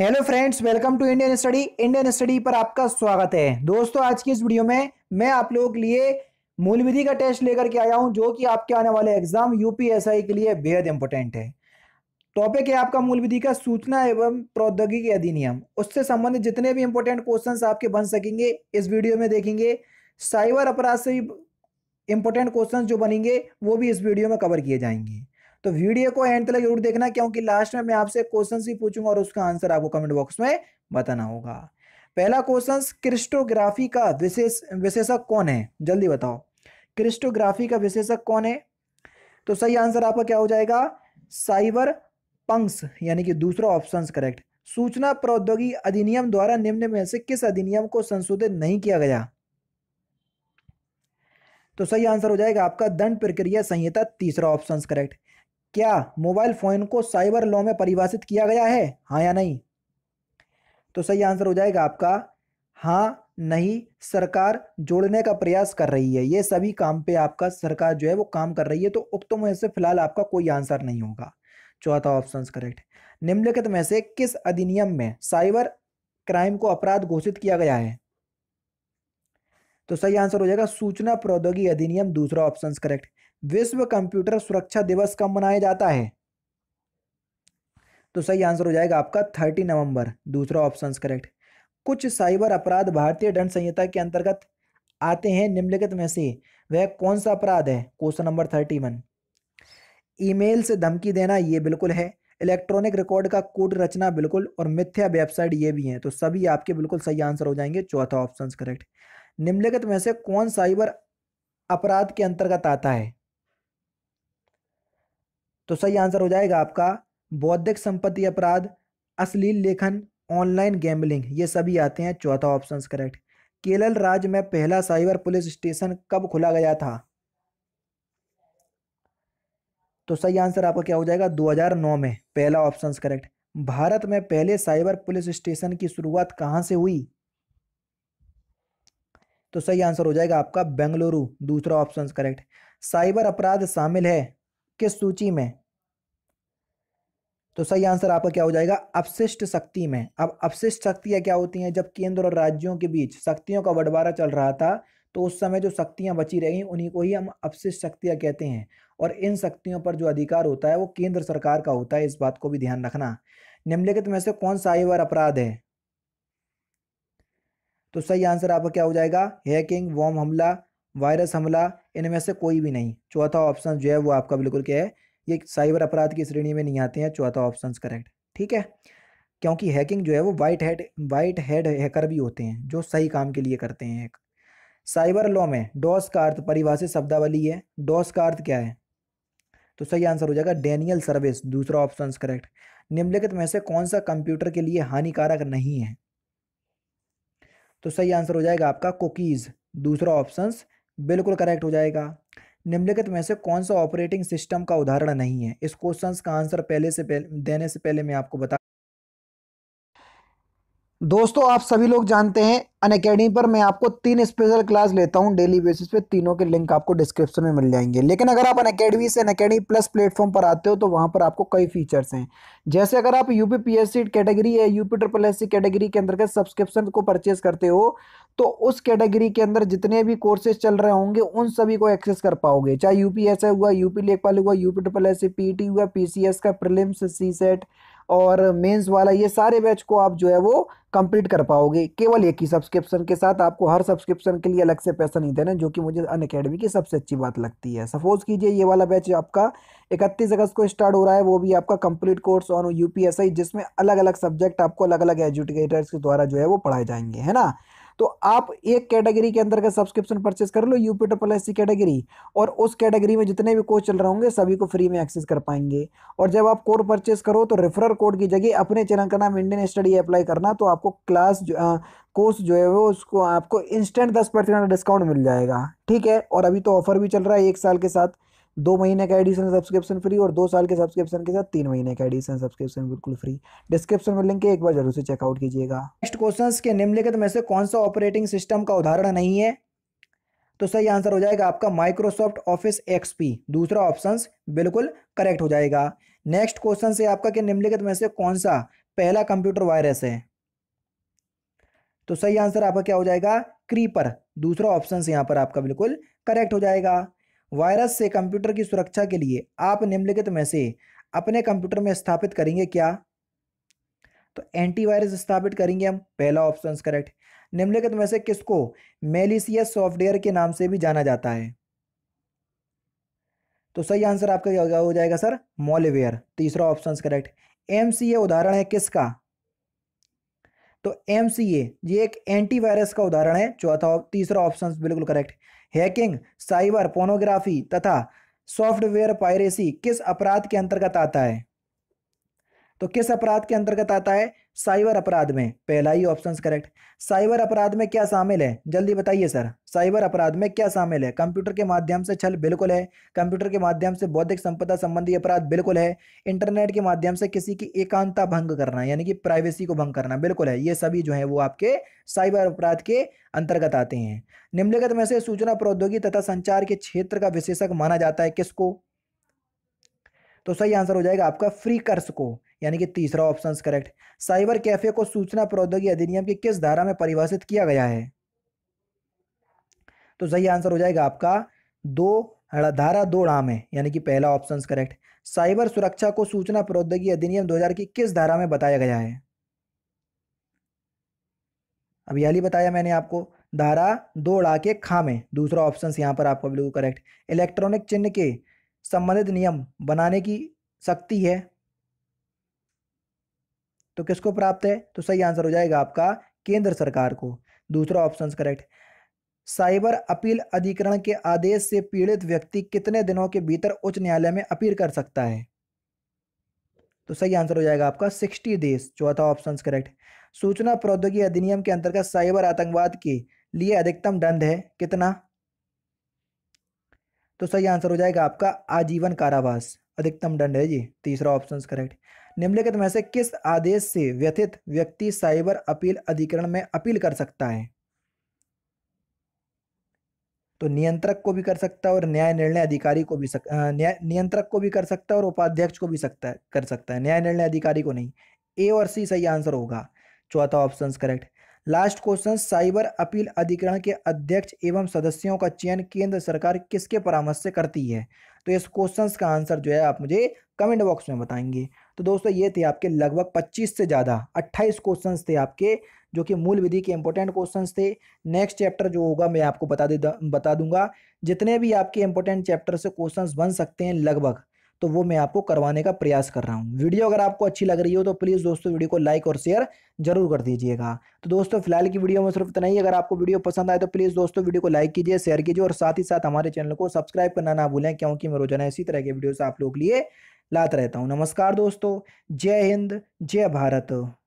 hello friends welcome to Indian study Indian study पर आपका स्वागत है दोस्तों आज की इस वीडियो में मैं आप लोगों के लिए मूल विधि का टेस्ट लेकर के आया हूं जो कि आपके आने वाले एग्जाम यूपीएसआई के लिए बेहद इंपॉर्टेंट है टॉपिक है आपका मूल विधि का सूचना एवं प्रौद्योगिकी अधिनियम उससे संबंधित जितने भी इंपॉर्टेंट क्वेश्चन आपके बन सकेंगे इस वीडियो में देखेंगे साइबर अपराध से इंपॉर्टेंट क्वेश्चन जो बनेंगे वो भी इस वीडियो में कवर किए जाएंगे तो वीडियो को एंड तक जरूर देखना क्योंकि लास्ट में मैं आपसे क्वेश्चन भी पूछूंगा और उसका आंसर आपको कमेंट बॉक्स में बताना होगा पहला क्वेश्चन क्रिस्टोग्राफी का विशेष विशेषक कौन है जल्दी बताओ क्रिस्टोग्राफी का विशेषक कौन है तो सही आंसर आपका क्या हो जाएगा साइबर पंक्स यानी कि दूसरा ऑप्शन करेक्ट सूचना प्रौद्योगिकी अधिनियम द्वारा निम्न में से किस अधिनियम को संशोधित नहीं किया गया तो सही आंसर हो जाएगा आपका दंड प्रक्रिया संहिता तीसरा ऑप्शन करेक्ट क्या मोबाइल फोन को साइबर लॉ में परिभाषित किया गया है हाँ या नहीं तो सही आंसर हो जाएगा आपका हाँ नहीं सरकार जोड़ने का प्रयास कर रही है ये सभी काम पे आपका सरकार जो है वो काम कर रही है तो उक्त में से फिलहाल आपका कोई आंसर नहीं होगा चौथा ऑप्शन करेक्ट निम्नलिखित में से किस अधिनियम में साइबर क्राइम को अपराध घोषित किया गया है तो सही आंसर हो जाएगा सूचना प्रौद्योगिकी अधिनियम दूसरा ऑप्शन करेक्ट विश्व कंप्यूटर सुरक्षा दिवस कब मनाया जाता है तो सही आंसर हो जाएगा आपका थर्टी नवंबर दूसरा ऑप्शन करेक्ट कुछ साइबर अपराध भारतीय दंड संहिता के अंतर्गत आते हैं निम्नलिखित में से वह कौन सा अपराध है question number thirty one email से धमकी देना ये बिल्कुल है इलेक्ट्रॉनिक रिकॉर्ड का कोड रचना बिल्कुल और मिथ्या वेबसाइट ये भी है तो सभी आपके बिल्कुल सही आंसर हो जाएंगे चौथा ऑप्शन करेक्ट निम्नलिखित में से कौन साइबर अपराध के अंतर्गत आता है तो सही आंसर हो जाएगा आपका बौद्धिक संपत्ति अपराध अश्लील लेखन ऑनलाइन गैम्बलिंग ये सभी आते हैं चौथा ऑप्शन करेक्ट केरल राज्य में पहला साइबर पुलिस स्टेशन कब खुला गया था तो सही आंसर आपका क्या हो जाएगा 2009 में पहला ऑप्शन करेक्ट भारत में पहले साइबर पुलिस स्टेशन की शुरुआत कहां से हुई तो सही आंसर हो जाएगा आपका बेंगलुरु दूसरा ऑप्शन करेक्ट साइबर अपराध शामिल है किस सूची में तो सही आंसर आपका क्या हो जाएगा अपशिष्ट शक्ति में अब अपशिष्ट शक्तियां क्या होती हैं जब केंद्र और राज्यों के बीच शक्तियों का बंटवारा चल रहा था तो उस समय जो शक्तियां बची रही उन्हीं को ही हम अपशिष्ट शक्तियां कहते हैं और इन शक्तियों पर जो अधिकार होता है वो केंद्र सरकार का होता है इस बात को भी ध्यान रखना निम्नलिखित में से कौन साइबर अपराध है तो सही आंसर आपका क्या हो जाएगा हैकिंग वॉम हमला वायरस हमला इनमें से कोई भी नहीं चौथा ऑप्शन जो है वो आपका बिल्कुल क्या है ये साइबर अपराध की श्रेणी में नहीं आते हैं चौथा ऑप्शन करेक्ट ठीक है क्योंकि हैकिंग जो है वो white hat white hat hacker भी होते हैं जो सही काम के लिए करते हैं हैक साइबर लॉ में डॉस का अर्थ परिभाषित शब्दावली है डॉस का अर्थ क्या है तो सही आंसर हो जाएगा डेनियल सर्विस दूसरा ऑप्शन करेक्ट निम्नलिखित में से कौन सा कंप्यूटर के लिए हानिकारक नहीं है तो सही आंसर हो जाएगा आपका कुकीज़ दूसरा ऑप्शन बिल्कुल करेक्ट हो जाएगा निम्नलिखित में से कौन सा ऑपरेटिंग सिस्टम का उदाहरण नहीं है इस क्वेश्चन का आंसर पहले से पहले देने से पहले मैं आपको बता दोस्तों आप सभी लोग जानते हैं अन अकेडमी पर मैं आपको तीन स्पेशल क्लास लेता हूं डेली बेसिस पे तीनों के लिंक आपको डिस्क्रिप्शन में मिल जाएंगे लेकिन अगर आप अन अकेडमी से अन अकेडमी प्लस प्लेटफॉर्म पर आते हो तो वहां पर आपको कई फीचर्स हैं जैसे अगर आप यूपी पीएससी कैटेगरी या यूपी ट्रिपल एस कैटेगरी के अंदर सब्सक्रिप्शन को परचेज करते हो तो उस कैटेगरी के अंदर जितने भी कोर्सेज चल रहे होंगे उन सभी को एक्सेस कर पाओगे चाहे यूपीएसए एस हुआ यूपी लेखपाल हुआ यूपी ट्रिपल एस हुआ पी हुआ पी का प्रिलिम्स सी सेट और मेंस वाला ये सारे बैच को आप जो है वो कंप्लीट कर पाओगे केवल एक ही सब्सक्रिप्शन के साथ आपको हर सब्सक्रिप्शन के लिए अलग से पैसा नहीं देना जो कि मुझे अन अकेडमी की सबसे अच्छी बात लगती है सपोज़ कीजिए ये वाला बैच आपका इकतीस अगस्त को स्टार्ट हो रहा है वो भी आपका कंप्लीट कोर्स ऑन यूपीएसआई जिसमें अलग अलग सब्जेक्ट आपको अलग अलग एजुकेटर्स के द्वारा जो है वो पढ़ाए जाएंगे है ना तो आप एक कैटेगरी के अंदर का सब्सक्रिप्शन परचेस कर लो यूपी ट्रिपल एस कैटेगरी और उस कैटेगरी में जितने भी कोर्स चल रहे होंगे सभी को फ्री में एक्सेस कर पाएंगे और जब आप कोर परचेस करो तो रेफरल कोड की जगह अपने चैनल का नाम इंडियन स्टडी अप्लाई करना तो आपको क्लास जो आ, कोर्स जो है वो उसको आपको इंस्टेंट दस परसेंट डिस्काउंट मिल जाएगा ठीक है और अभी तो ऑफर भी चल रहा है एक साल के साथ दो महीने का एडिशन सब्सक्रिप्शन फ्री और दो साल के सब्सक्रिप्शन के साथ तीन महीने का एडिशन सब्सक्रिप्शन बिल्कुल फ्री डिस्क्रिप्शन में लिंक है एक बार जरूर से चेकआउट कीजिएगा नेक्स्ट क्वेश्चन के निम्नलिखित में से कौन सा ऑपरेटिंग सिस्टम का उदाहरण नहीं है तो सही आंसर हो जाएगा आपका माइक्रोसॉफ्ट ऑफिस एक्सपी दूसरा ऑप्शन बिल्कुल करेक्ट हो जाएगा नेक्स्ट क्वेश्चन से आपका कि निम्नलिखित में से कौन सा पहला कंप्यूटर वायरस है तो सही आंसर आपका क्या हो जाएगा क्रीपर दूसरा ऑप्शन यहां पर आपका बिल्कुल करेक्ट हो जाएगा वायरस से कंप्यूटर की सुरक्षा के लिए आप निम्नलिखित में से अपने कंप्यूटर में स्थापित करेंगे क्या तो एंटीवायरस स्थापित करेंगे हम पहला ऑप्शन करेक्ट निम्नलिखित में से किसको मेलिसियस सॉफ्टवेयर के नाम से भी जाना जाता है तो सही आंसर आपका क्या हो जाएगा सर मॉलवेयर तीसरा ऑप्शन करेक्ट एम उदाहरण है किसका तो एम ये एक एंटीवायरस का उदाहरण है चौथा तीसरा ऑप्शन बिल्कुल करेक्ट हैकिंग साइबर पोर्नोग्राफी तथा सॉफ्टवेयर पायरेसी किस अपराध के अंतर्गत आता है तो किस अपराध के अंतर्गत आता है साइबर अपराध में पहला ही ऑप्शन करेक्ट साइबर अपराध में क्या शामिल है जल्दी बताइए सर साइबर अपराध में क्या शामिल है कंप्यूटर के माध्यम से छल बिल्कुल है कंप्यूटर के माध्यम से बौद्धिक संपदा संबंधी अपराध बिल्कुल है इंटरनेट के माध्यम से किसी की एकांता भंग करना यानी कि प्राइवेसी को भंग करना बिल्कुल है ये सभी जो है वो आपके साइबर अपराध के अंतर्गत आते हैं निम्नलिखित में से सूचना प्रौद्योगिकी तथा संचार के क्षेत्र का विशेषक माना जाता है किसको तो सही आंसर हो जाएगा आपका फ्री कर्स को यानी कि तीसरा ऑप्शन करेक्ट साइबर कैफे को सूचना प्रौद्योगिकी अधिनियम की किस धारा में परिभाषित किया गया है तो सही आंसर हो जाएगा आपका दो धारा दो राम है यानी कि पहला ऑप्शन करेक्ट साइबर सुरक्षा को सूचना प्रौद्योगिकी अधिनियम दो की किस धारा में बताया गया है अब यही बताया मैंने आपको धारा दो के खामे दूसरा ऑप्शन यहाँ पर आपको बिल्कुल करेक्ट इलेक्ट्रॉनिक चिन्ह के संबंधित नियम बनाने की शक्ति है तो किसको प्राप्त है तो सही आंसर हो जाएगा आपका केंद्र सरकार को दूसरा ऑप्शन करेक्ट साइबर अपील अधिकरण के आदेश से पीड़ित व्यक्ति कितने दिनों के भीतर उच्च न्यायालय में अपील कर सकता है तो सही आंसर हो जाएगा आपका सिक्सटी डेज चौथा ऑप्शन करेक्ट सूचना प्रौद्योगिकी अधिनियम के अंतर्गत साइबर आतंकवाद के लिए अधिकतम दंड है कितना तो सही आंसर हो जाएगा आपका आजीवन कारावास अधिकतम दंड है जी तीसरा ऑप्शन करेक्ट निम्नलिखित में से किस आदेश से व्यथित व्यक्ति साइबर अपील अधिकरण में अपील कर सकता है तो नियंत्रक को भी कर सकता है और न्याय निर्णय अधिकारी को भी सक नियंत्रक को भी कर सकता है और उपाध्यक्ष को भी सकता कर सकता है न्याय निर्णय अधिकारी को नहीं ए और सी सही आंसर होगा चौथा option correct last question cyber appeal अधिकरण के अध्यक्ष एवं सदस्यों का चयन केंद्र सरकार किसके परामर्श से करती है तो इस क्वेश्चन का आंसर जो है आप मुझे कमेंट बॉक्स में बताएंगे तो दोस्तों ये थे आपके लगभग 25 से ज़्यादा 28 क्वेश्चंस थे आपके जो कि मूल विधि के इंपॉर्टेंट क्वेश्चंस थे नेक्स्ट चैप्टर जो होगा मैं आपको बता दे बता दूंगा जितने भी आपके इंपॉर्टेंट चैप्टर से क्वेश्चंस बन सकते हैं लगभग तो वो मैं आपको करवाने का प्रयास कर रहा हूँ वीडियो अगर आपको अच्छी लग रही हो तो प्लीज़ दोस्तों वीडियो को लाइक और शेयर जरूर कर दीजिएगा तो दोस्तों फिलहाल की वीडियो में सिर्फ इतना ही अगर आपको वीडियो पसंद आए तो प्लीज़ दोस्तों वीडियो को लाइक कीजिए शेयर कीजिए और साथ ही साथ हमारे चैनल को सब्सक्राइब करना ना भूलें क्योंकि मैं रोजाना इसी तरह के वीडियोज़ आप लोग लिए लात रहता हूँ नमस्कार दोस्तों जय हिंद जय भारत